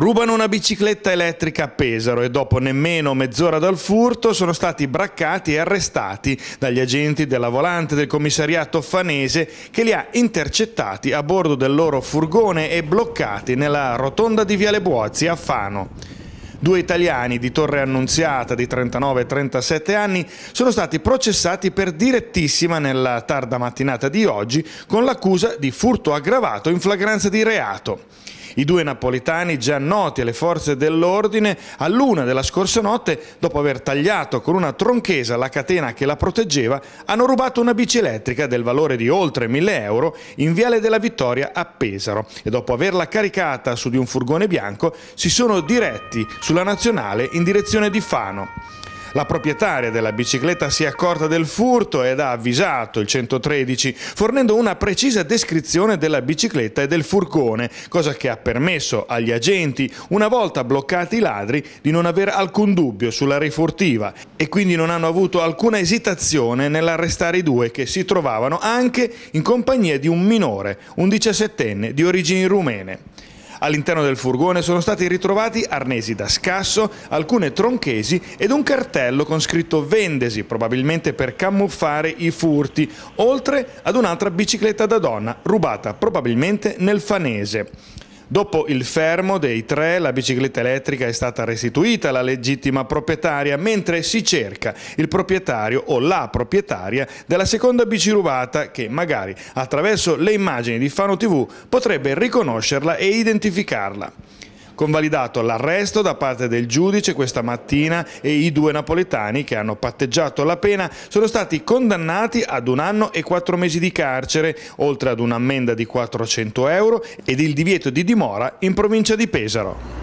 Rubano una bicicletta elettrica a Pesaro e dopo nemmeno mezz'ora dal furto sono stati braccati e arrestati dagli agenti della volante del commissariato fanese che li ha intercettati a bordo del loro furgone e bloccati nella rotonda di Viale Buozzi a Fano. Due italiani di Torre Annunziata di 39 e 37 anni sono stati processati per direttissima nella tarda mattinata di oggi con l'accusa di furto aggravato in flagranza di reato. I due napoletani, già noti alle forze dell'ordine, all'una della scorsa notte, dopo aver tagliato con una tronchesa la catena che la proteggeva, hanno rubato una bici elettrica del valore di oltre 1000 euro in Viale della Vittoria a Pesaro e dopo averla caricata su di un furgone bianco si sono diretti sulla nazionale in direzione di Fano. La proprietaria della bicicletta si è accorta del furto ed ha avvisato il 113 fornendo una precisa descrizione della bicicletta e del furgone, cosa che ha permesso agli agenti, una volta bloccati i ladri, di non avere alcun dubbio sulla rifurtiva e quindi non hanno avuto alcuna esitazione nell'arrestare i due che si trovavano anche in compagnia di un minore, un 17enne di origini rumene. All'interno del furgone sono stati ritrovati arnesi da scasso, alcune tronchesi ed un cartello con scritto vendesi, probabilmente per camuffare i furti, oltre ad un'altra bicicletta da donna rubata probabilmente nel fanese. Dopo il fermo dei tre, la bicicletta elettrica è stata restituita alla legittima proprietaria, mentre si cerca il proprietario o la proprietaria della seconda bici rubata che magari attraverso le immagini di Fano TV potrebbe riconoscerla e identificarla convalidato l'arresto da parte del giudice questa mattina e i due napoletani che hanno patteggiato la pena sono stati condannati ad un anno e quattro mesi di carcere, oltre ad un'ammenda di 400 euro ed il divieto di dimora in provincia di Pesaro.